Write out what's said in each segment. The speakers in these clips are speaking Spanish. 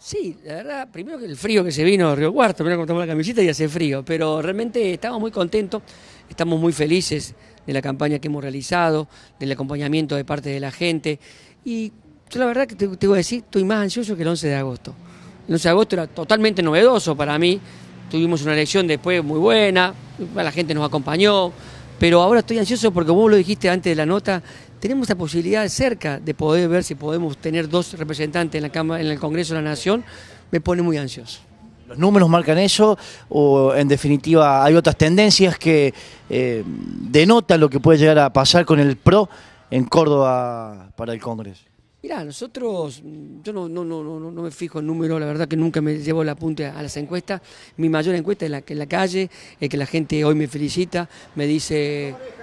Sí, la verdad, primero que el frío que se vino a Río Cuarto, primero cortamos la camiseta y hace frío, pero realmente estamos muy contentos, estamos muy felices de la campaña que hemos realizado, del acompañamiento de parte de la gente y yo la verdad que te, te voy a decir, estoy más ansioso que el 11 de agosto. El 11 de agosto era totalmente novedoso para mí, tuvimos una elección después muy buena, la gente nos acompañó, pero ahora estoy ansioso porque vos lo dijiste antes de la nota, tenemos la posibilidad cerca de poder ver si podemos tener dos representantes en la Cámara, en el Congreso de la Nación, me pone muy ansioso. ¿Los números marcan eso o en definitiva hay otras tendencias que eh, denotan lo que puede llegar a pasar con el PRO en Córdoba para el Congreso? Mirá, nosotros, mm, yo no, no, no, no, no me fijo en números, la verdad que nunca me llevo el apunte a las encuestas. Mi mayor encuesta es la que en la calle, es eh, que la gente hoy me felicita, me dice.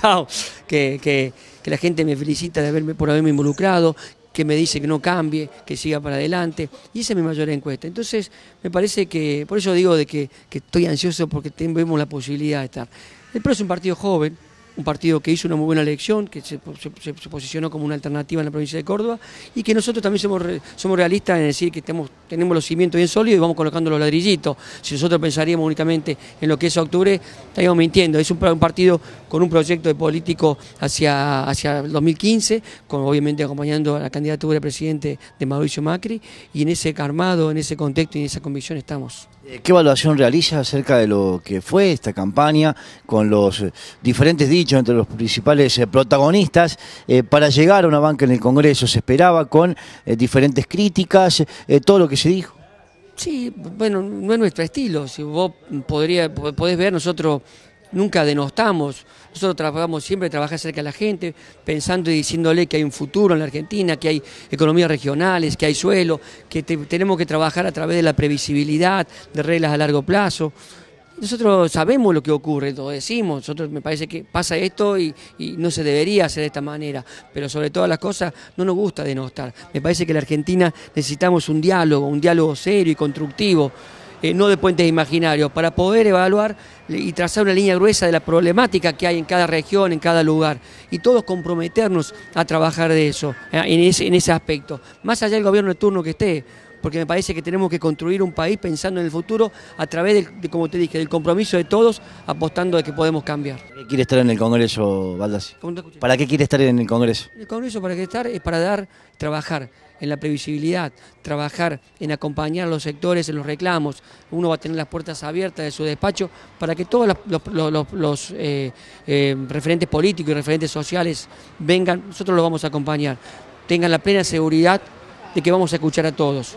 Claro, que, la gente me felicita de haberme, por haberme involucrado, que me dice que no cambie, que siga para adelante. Y esa es mi mayor encuesta. Entonces, me parece que, por eso digo de que, que estoy ansioso porque tenemos la posibilidad de estar. El PRO es un partido joven, un partido que hizo una muy buena elección, que se, posicionó como una alternativa en la provincia de Córdoba y que nosotros también somos, somos realistas en decir que tenemos, tenemos los cimientos bien sólidos y vamos colocando los ladrillitos. Si nosotros pensaríamos únicamente en lo que es octubre, estaríamos mintiendo. Es un, partido con un proyecto político hacia, hacia el 2015, con, obviamente acompañando a la candidatura de presidente de Mauricio Macri y en ese armado, en ese contexto y en esa convicción estamos. ¿Qué evaluación realiza acerca de lo que fue esta campaña con los diferentes dichos? entre los principales eh, protagonistas, eh, para llegar a una banca en el Congreso. Se esperaba con eh, diferentes críticas, todo lo que se dijo. Sí, bueno, no es nuestro estilo. Si vos podría, podés ver, nosotros nunca denostamos. Nosotros trabajamos siempre, trabajar cerca de la gente, pensando y diciéndole que hay un futuro en la Argentina, que hay economías regionales, que hay suelo, que tenemos que trabajar a través de la previsibilidad, de reglas a largo plazo nosotros sabemos lo que ocurre, lo decimos, nosotros me parece que pasa esto y, no se debería hacer de esta manera, pero sobre todas las cosas no nos gusta denostar. Me parece que la Argentina necesitamos un diálogo, un diálogo serio y constructivo, eh, no de puentes imaginarios, para poder evaluar y trazar una línea gruesa de la problemática que hay en cada región, en cada lugar, y todos comprometernos a trabajar de eso, eh, en en ese aspecto, más allá del gobierno de turno que esté porque me parece que tenemos que construir un país pensando en el futuro a través, del, de, como te dije, del compromiso de todos, apostando a que podemos cambiar. ¿Para qué quiere estar en el Congreso, Baldassi? ¿Para qué quiere estar en el Congreso? El Congreso para qué estar es para dar, trabajar en la previsibilidad, trabajar en acompañar a los sectores en los reclamos. Uno va a tener las puertas abiertas de su despacho para que todos los, eh, eh, referentes políticos y referentes sociales vengan, nosotros los vamos a acompañar. Tengan la plena seguridad de que vamos a escuchar a todos.